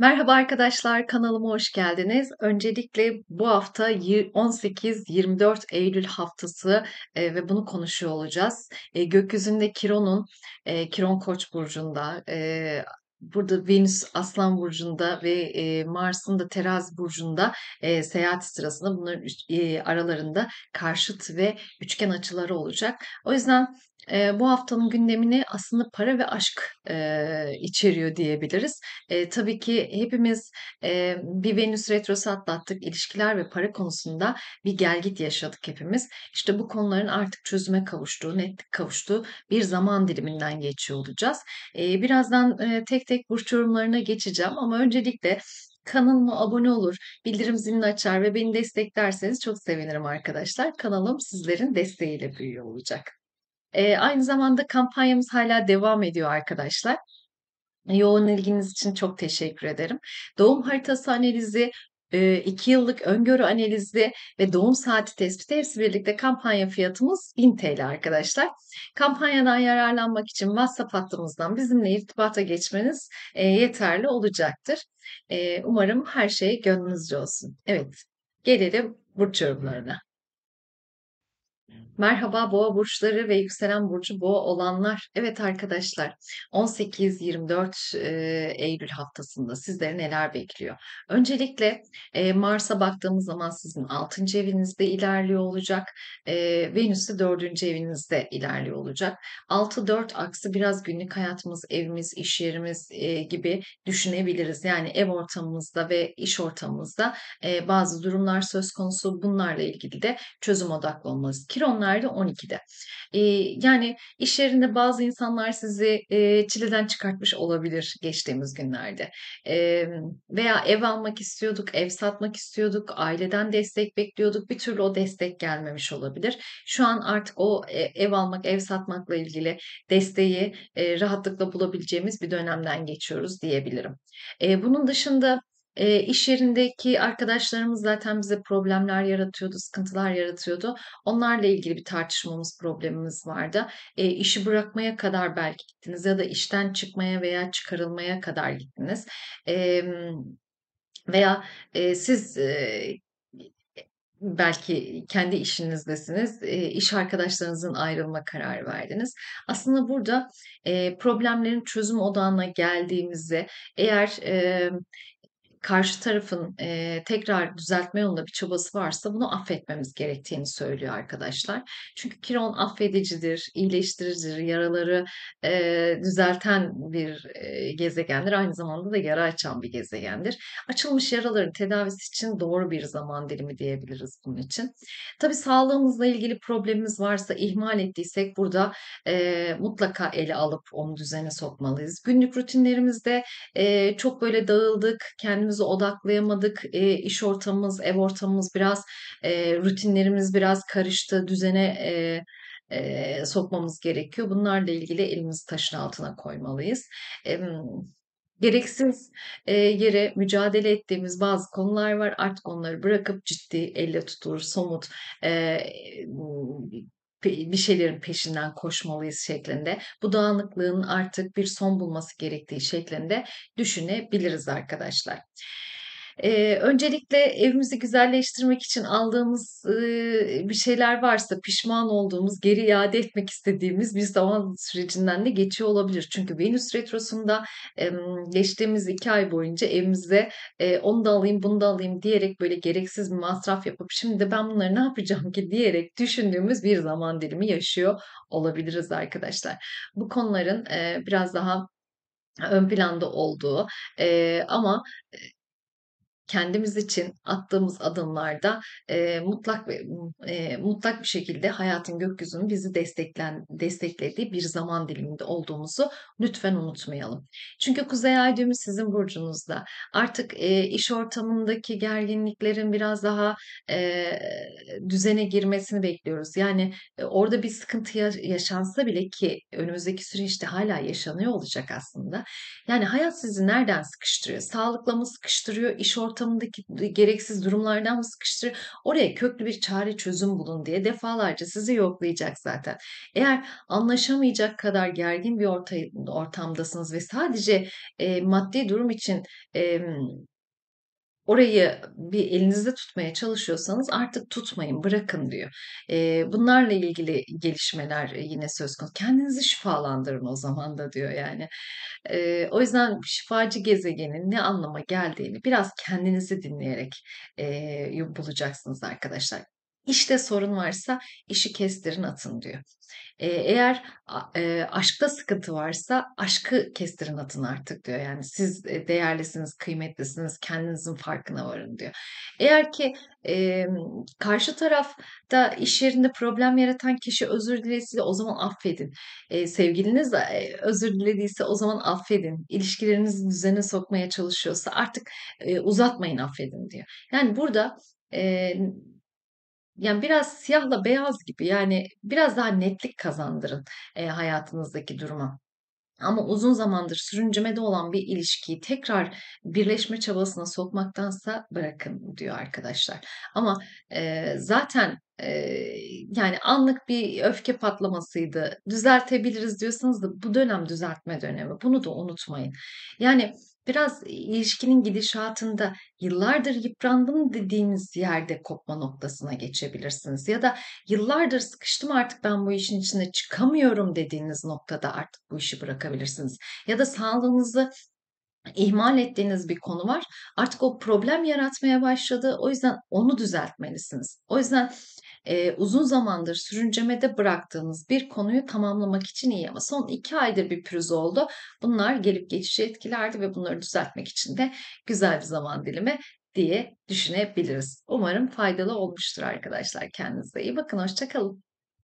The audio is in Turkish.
Merhaba arkadaşlar, kanalıma hoş geldiniz. Öncelikle bu hafta 18-24 Eylül haftası e, ve bunu konuşuyor olacağız. E, gökyüzünde Kiron'un, e, Kiron Koç burcunda burada Venüs Aslan Burcu'nda ve e, Mars'ın da Terazi Burcu'nda e, seyahati sırasında bunların e, aralarında karşıt ve üçgen açıları olacak. O yüzden e, bu haftanın gündemini aslında para ve aşk e, içeriyor diyebiliriz. E, tabii ki hepimiz e, bir Venüs retrosu atlattık. İlişkiler ve para konusunda bir gelgit yaşadık hepimiz. İşte bu konuların artık çözüme kavuştuğu, netlik kavuştuğu bir zaman diliminden geçiyor olacağız. E, birazdan e, tek tek burç yorumlarına geçeceğim ama öncelikle kanalıma abone olur, bildirim zilini açar ve beni desteklerseniz çok sevinirim arkadaşlar. Kanalım sizlerin desteğiyle büyüyor olacak. E, aynı zamanda kampanyamız hala devam ediyor arkadaşlar. Yoğun ilginiz için çok teşekkür ederim. Doğum haritası analizi, 2 yıllık öngörü analizi ve doğum saati tespiti hepsi birlikte kampanya fiyatımız 1000 TL arkadaşlar. Kampanyadan yararlanmak için WhatsApp hattımızdan bizimle irtibata geçmeniz yeterli olacaktır. Umarım her şey gönlünüzce olsun. Evet, gelelim burç yorumlarına. Merhaba boğa burçları ve yükselen burcu boğa olanlar. Evet arkadaşlar 18-24 Eylül haftasında sizleri neler bekliyor? Öncelikle Mars'a baktığımız zaman sizin 6. evinizde ilerliyor olacak. Venüs de 4. evinizde ilerliyor olacak. 6-4 aksı biraz günlük hayatımız, evimiz, iş yerimiz gibi düşünebiliriz. Yani ev ortamımızda ve iş ortamımızda bazı durumlar söz konusu. Bunlarla ilgili de çözüm odaklı olmalıyız. Fikir 12'de. E, yani iş yerinde bazı insanlar sizi e, çileden çıkartmış olabilir geçtiğimiz günlerde. E, veya ev almak istiyorduk, ev satmak istiyorduk, aileden destek bekliyorduk. Bir türlü o destek gelmemiş olabilir. Şu an artık o e, ev almak, ev satmakla ilgili desteği e, rahatlıkla bulabileceğimiz bir dönemden geçiyoruz diyebilirim. E, bunun dışında e, iş yerindeki arkadaşlarımız zaten bize problemler yaratıyordu, sıkıntılar yaratıyordu. Onlarla ilgili bir tartışmamız, problemimiz vardı. E, işi bırakmaya kadar belki gittiniz ya da işten çıkmaya veya çıkarılmaya kadar gittiniz. E, veya e, siz e, belki kendi işinizdesiniz, iş arkadaşlarınızın ayrılma kararı verdiniz. Aslında burada problemlerin çözüm odağına geldiğimizde eğer karşı tarafın e, tekrar düzeltme yolunda bir çabası varsa bunu affetmemiz gerektiğini söylüyor arkadaşlar. Çünkü Kiron affedicidir, iyileştiricidir, yaraları e, düzelten bir e, gezegendir. Aynı zamanda da yara açan bir gezegendir. Açılmış yaraların tedavisi için doğru bir zaman dilimi diyebiliriz bunun için. Tabi sağlığımızla ilgili problemimiz varsa, ihmal ettiysek burada e, mutlaka ele alıp onu düzene sokmalıyız. Günlük rutinlerimizde e, çok böyle dağıldık, kendimiz kendimizi odaklayamadık. E, iş ortamımız, ev ortamımız biraz e, rutinlerimiz biraz karıştı. Düzene e, e, sokmamız gerekiyor. Bunlarla ilgili elimizi taşın altına koymalıyız. E, gereksiz e, yere mücadele ettiğimiz bazı konular var. Artık onları bırakıp ciddi, elle tutulur, somut e, bir şeylerin peşinden koşmalıyız şeklinde. Bu dağınıklığın artık bir son bulması gerektiği şeklinde düşünebiliriz arkadaşlar. E, öncelikle evimizi güzelleştirmek için aldığımız e, bir şeyler varsa pişman olduğumuz, geri iade etmek istediğimiz bir zaman sürecinden de geçiyor olabilir. Çünkü Venüs Retrosu'nda e, geçtiğimiz iki ay boyunca evimize e, onu da alayım bunu da alayım diyerek böyle gereksiz bir masraf yapıp şimdi de ben bunları ne yapacağım ki diyerek düşündüğümüz bir zaman dilimi yaşıyor olabiliriz arkadaşlar. Bu konuların e, biraz daha ön planda olduğu e, ama kendimiz için attığımız adımlarda e, mutlak e, mutlak bir şekilde hayatın gökyüzünün bizi desteklen desteklediği bir zaman diliminde olduğumuzu lütfen unutmayalım. Çünkü kuzey ay düğümü sizin burcunuzda. Artık e, iş ortamındaki gerginliklerin biraz daha e, düzene girmesini bekliyoruz. Yani e, orada bir sıkıntı yaşansa bile ki önümüzdeki süreçte hala yaşanıyor olacak aslında. Yani hayat sizi nereden sıkıştırıyor? Sağlıkla mı sıkıştırıyor? İş ortamı ortamındaki gereksiz durumlardan mı sıkıştırır? Oraya köklü bir çare çözüm bulun diye defalarca sizi yoklayacak zaten. Eğer anlaşamayacak kadar gergin bir ortamdasınız ve sadece e, maddi durum için e, orayı bir elinizde tutmaya çalışıyorsanız artık tutmayın, bırakın diyor. bunlarla ilgili gelişmeler e, yine söz konusu. Kendinizi şifalandırın o zaman da diyor yani. o yüzden şifacı gezegenin ne anlama geldiğini biraz kendinizi dinleyerek bulacaksınız arkadaşlar. İşte sorun varsa işi kestirin atın diyor. E, eğer e, aşkta sıkıntı varsa aşkı kestirin atın artık diyor. Yani siz e, değerlisiniz, kıymetlisiniz, kendinizin farkına varın diyor. Eğer ki e, karşı tarafta iş yerinde problem yaratan kişi özür dilediyse o zaman affedin. E, sevgiliniz de özür dilediyse o zaman affedin. İlişkilerinizi düzene sokmaya çalışıyorsa artık e, uzatmayın affedin diyor. Yani burada e, yani biraz siyahla beyaz gibi yani biraz daha netlik kazandırın e, hayatınızdaki duruma. Ama uzun zamandır sürüncemede olan bir ilişkiyi tekrar birleşme çabasına sokmaktansa bırakın diyor arkadaşlar. Ama e, zaten e, yani anlık bir öfke patlamasıydı. Düzeltebiliriz diyorsanız da bu dönem düzeltme dönemi. Bunu da unutmayın. Yani biraz e, ilişkinin gidişatında yıllardır yıprandım dediğiniz yerde kopma noktasına geçebilirsiniz. Ya da yıllardır sıkıştım artık ben bu işin içine çıkamıyorum dediğiniz noktada artık bu işi bırakabilirsiniz. Ya da sağlığınızı ihmal ettiğiniz bir konu var. Artık o problem yaratmaya başladı. O yüzden onu düzeltmelisiniz. O yüzden e, uzun zamandır sürüncemede bıraktığınız bir konuyu tamamlamak için iyi ama son iki aydır bir pürüz oldu. Bunlar gelip geçici etkilerdi ve bunları düzeltmek için de güzel bir zaman dilimi diye düşünebiliriz. Umarım faydalı olmuştur arkadaşlar. Kendinize iyi bakın. Hoşçakalın.